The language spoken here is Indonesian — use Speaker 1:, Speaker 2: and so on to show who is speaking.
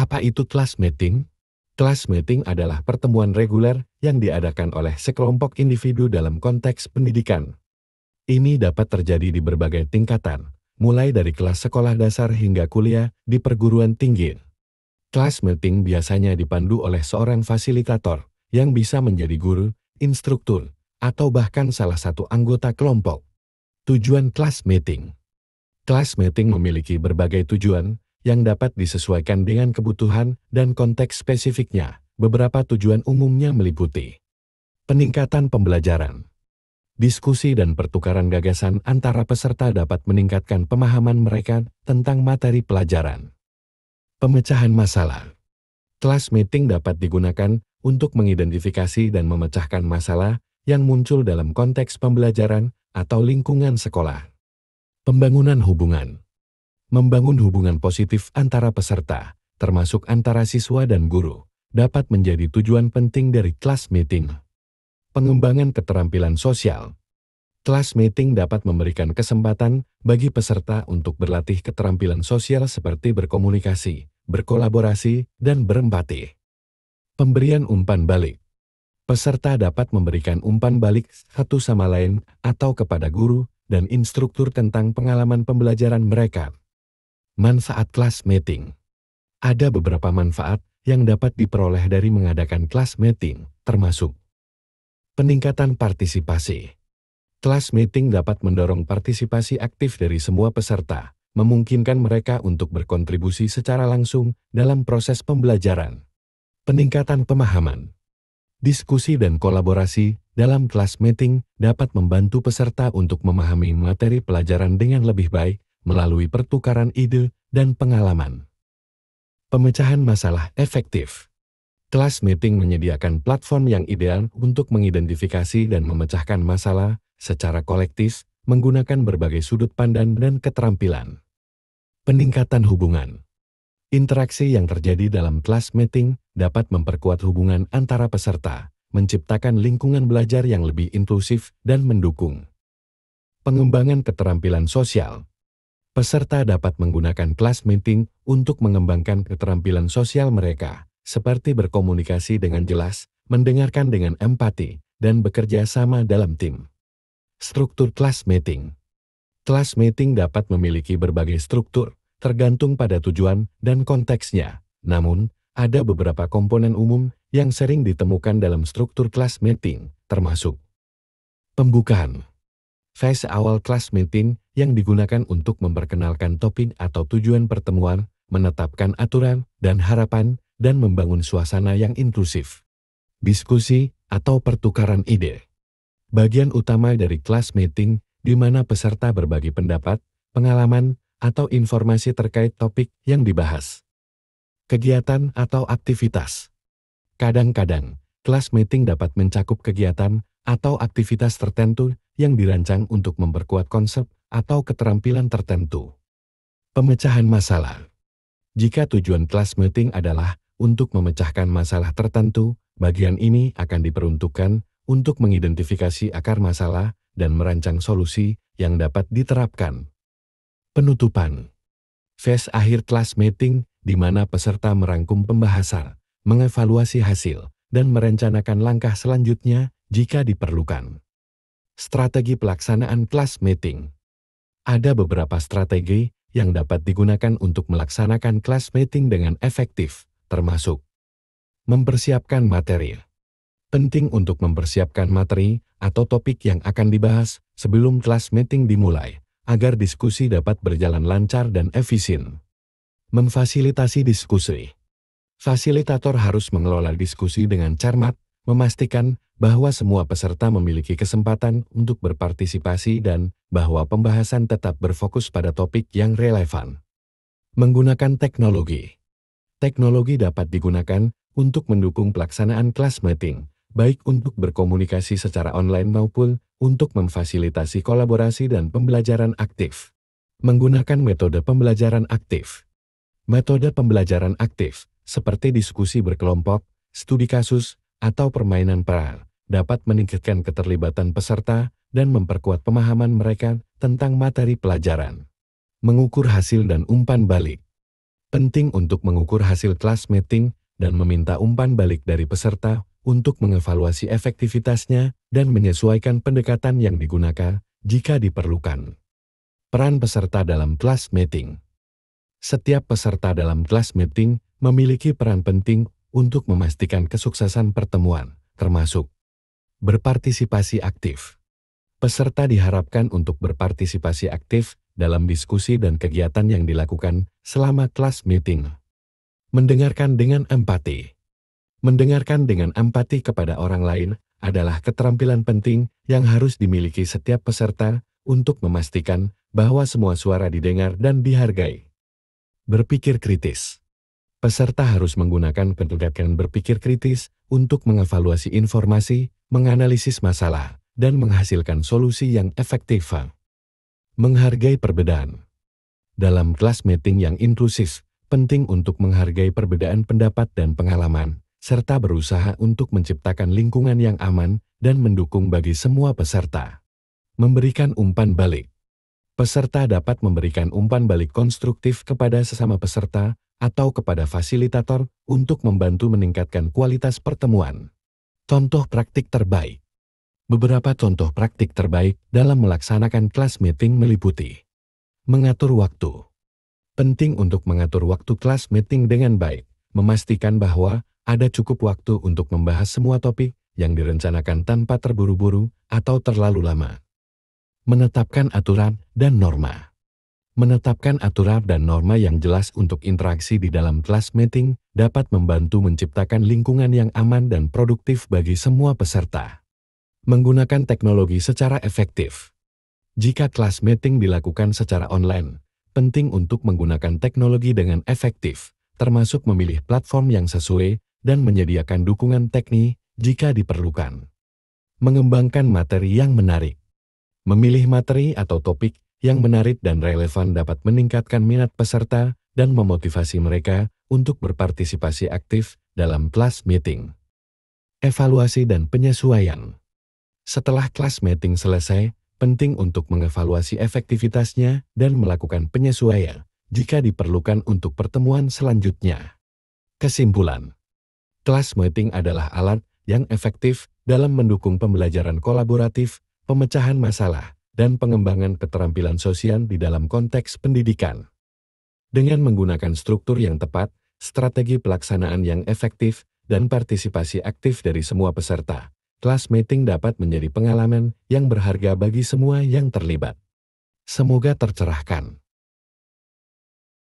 Speaker 1: Apa itu class meeting? Class meeting adalah pertemuan reguler yang diadakan oleh sekelompok individu dalam konteks pendidikan. Ini dapat terjadi di berbagai tingkatan, mulai dari kelas sekolah dasar hingga kuliah di perguruan tinggi. Class meeting biasanya dipandu oleh seorang fasilitator yang bisa menjadi guru, instruktur, atau bahkan salah satu anggota kelompok. Tujuan class meeting Class meeting memiliki berbagai tujuan, yang dapat disesuaikan dengan kebutuhan dan konteks spesifiknya. Beberapa tujuan umumnya meliputi peningkatan pembelajaran, diskusi dan pertukaran gagasan antara peserta dapat meningkatkan pemahaman mereka tentang materi pelajaran. Pemecahan masalah. Class meeting dapat digunakan untuk mengidentifikasi dan memecahkan masalah yang muncul dalam konteks pembelajaran atau lingkungan sekolah. Pembangunan hubungan membangun hubungan positif antara peserta, termasuk antara siswa dan guru, dapat menjadi tujuan penting dari kelas meeting. Pengembangan keterampilan sosial Kelas meeting dapat memberikan kesempatan bagi peserta untuk berlatih keterampilan sosial seperti berkomunikasi, berkolaborasi, dan berempati. Pemberian umpan balik Peserta dapat memberikan umpan balik satu sama lain atau kepada guru dan instruktur tentang pengalaman pembelajaran mereka. Manfaat kelas meeting Ada beberapa manfaat yang dapat diperoleh dari mengadakan kelas meeting, termasuk peningkatan partisipasi. Kelas meeting dapat mendorong partisipasi aktif dari semua peserta, memungkinkan mereka untuk berkontribusi secara langsung dalam proses pembelajaran. Peningkatan pemahaman Diskusi dan kolaborasi dalam kelas meeting dapat membantu peserta untuk memahami materi pelajaran dengan lebih baik melalui pertukaran ide dan pengalaman. Pemecahan masalah efektif. Kelas meeting menyediakan platform yang ideal untuk mengidentifikasi dan memecahkan masalah secara kolektif menggunakan berbagai sudut pandang dan keterampilan. Peningkatan hubungan. Interaksi yang terjadi dalam kelas meeting dapat memperkuat hubungan antara peserta, menciptakan lingkungan belajar yang lebih inklusif dan mendukung. Pengembangan keterampilan sosial peserta dapat menggunakan kelas meeting untuk mengembangkan keterampilan sosial mereka, seperti berkomunikasi dengan jelas, mendengarkan dengan empati, dan bekerja sama dalam tim. Struktur kelas meeting Kelas meeting dapat memiliki berbagai struktur, tergantung pada tujuan dan konteksnya. Namun, ada beberapa komponen umum yang sering ditemukan dalam struktur kelas meeting, termasuk Pembukaan Fase awal kelas meeting yang digunakan untuk memperkenalkan topik atau tujuan pertemuan, menetapkan aturan dan harapan, dan membangun suasana yang inklusif. Diskusi atau pertukaran ide bagian utama dari kelas meeting di mana peserta berbagi pendapat, pengalaman, atau informasi terkait topik yang dibahas. Kegiatan atau aktivitas Kadang-kadang, kelas meeting dapat mencakup kegiatan atau aktivitas tertentu yang dirancang untuk memperkuat konsep atau keterampilan tertentu. Pemecahan masalah Jika tujuan kelas meeting adalah untuk memecahkan masalah tertentu, bagian ini akan diperuntukkan untuk mengidentifikasi akar masalah dan merancang solusi yang dapat diterapkan. Penutupan Fase akhir kelas meeting di mana peserta merangkum pembahasan, mengevaluasi hasil, dan merencanakan langkah selanjutnya jika diperlukan. Strategi pelaksanaan kelas meeting. Ada beberapa strategi yang dapat digunakan untuk melaksanakan kelas meeting dengan efektif, termasuk mempersiapkan materi. Penting untuk mempersiapkan materi atau topik yang akan dibahas sebelum kelas meeting dimulai, agar diskusi dapat berjalan lancar dan efisien. Memfasilitasi diskusi. Fasilitator harus mengelola diskusi dengan cermat memastikan bahwa semua peserta memiliki kesempatan untuk berpartisipasi dan bahwa pembahasan tetap berfokus pada topik yang relevan. Menggunakan teknologi. Teknologi dapat digunakan untuk mendukung pelaksanaan kelas meeting, baik untuk berkomunikasi secara online maupun untuk memfasilitasi kolaborasi dan pembelajaran aktif. Menggunakan metode pembelajaran aktif. Metode pembelajaran aktif, seperti diskusi berkelompok, studi kasus, atau permainan peran dapat meningkatkan keterlibatan peserta dan memperkuat pemahaman mereka tentang materi pelajaran. Mengukur hasil dan umpan balik Penting untuk mengukur hasil kelas meeting dan meminta umpan balik dari peserta untuk mengevaluasi efektivitasnya dan menyesuaikan pendekatan yang digunakan jika diperlukan. Peran peserta dalam kelas meeting Setiap peserta dalam kelas meeting memiliki peran penting untuk memastikan kesuksesan pertemuan, termasuk berpartisipasi aktif. Peserta diharapkan untuk berpartisipasi aktif dalam diskusi dan kegiatan yang dilakukan selama kelas meeting. Mendengarkan dengan empati. Mendengarkan dengan empati kepada orang lain adalah keterampilan penting yang harus dimiliki setiap peserta untuk memastikan bahwa semua suara didengar dan dihargai. Berpikir kritis peserta harus menggunakan pendekatan berpikir kritis untuk mengevaluasi informasi, menganalisis masalah, dan menghasilkan solusi yang efektif. Menghargai perbedaan Dalam kelas meeting yang inklusif, penting untuk menghargai perbedaan pendapat dan pengalaman, serta berusaha untuk menciptakan lingkungan yang aman dan mendukung bagi semua peserta. Memberikan umpan balik Peserta dapat memberikan umpan balik konstruktif kepada sesama peserta atau kepada fasilitator untuk membantu meningkatkan kualitas pertemuan. Contoh praktik terbaik Beberapa contoh praktik terbaik dalam melaksanakan kelas meeting meliputi Mengatur waktu Penting untuk mengatur waktu kelas meeting dengan baik, memastikan bahwa ada cukup waktu untuk membahas semua topik yang direncanakan tanpa terburu-buru atau terlalu lama. Menetapkan aturan dan norma Menetapkan aturan dan norma yang jelas untuk interaksi di dalam kelas meeting dapat membantu menciptakan lingkungan yang aman dan produktif bagi semua peserta. Menggunakan teknologi secara efektif. Jika kelas meeting dilakukan secara online, penting untuk menggunakan teknologi dengan efektif, termasuk memilih platform yang sesuai dan menyediakan dukungan teknik jika diperlukan. Mengembangkan materi yang menarik. Memilih materi atau topik yang menarik dan relevan dapat meningkatkan minat peserta dan memotivasi mereka untuk berpartisipasi aktif dalam kelas meeting. Evaluasi dan penyesuaian Setelah kelas meeting selesai, penting untuk mengevaluasi efektivitasnya dan melakukan penyesuaian jika diperlukan untuk pertemuan selanjutnya. Kesimpulan Kelas meeting adalah alat yang efektif dalam mendukung pembelajaran kolaboratif, pemecahan masalah, dan pengembangan keterampilan sosial di dalam konteks pendidikan. Dengan menggunakan struktur yang tepat, strategi pelaksanaan yang efektif, dan partisipasi aktif dari semua peserta, kelas meeting dapat menjadi pengalaman yang berharga bagi semua yang terlibat. Semoga tercerahkan.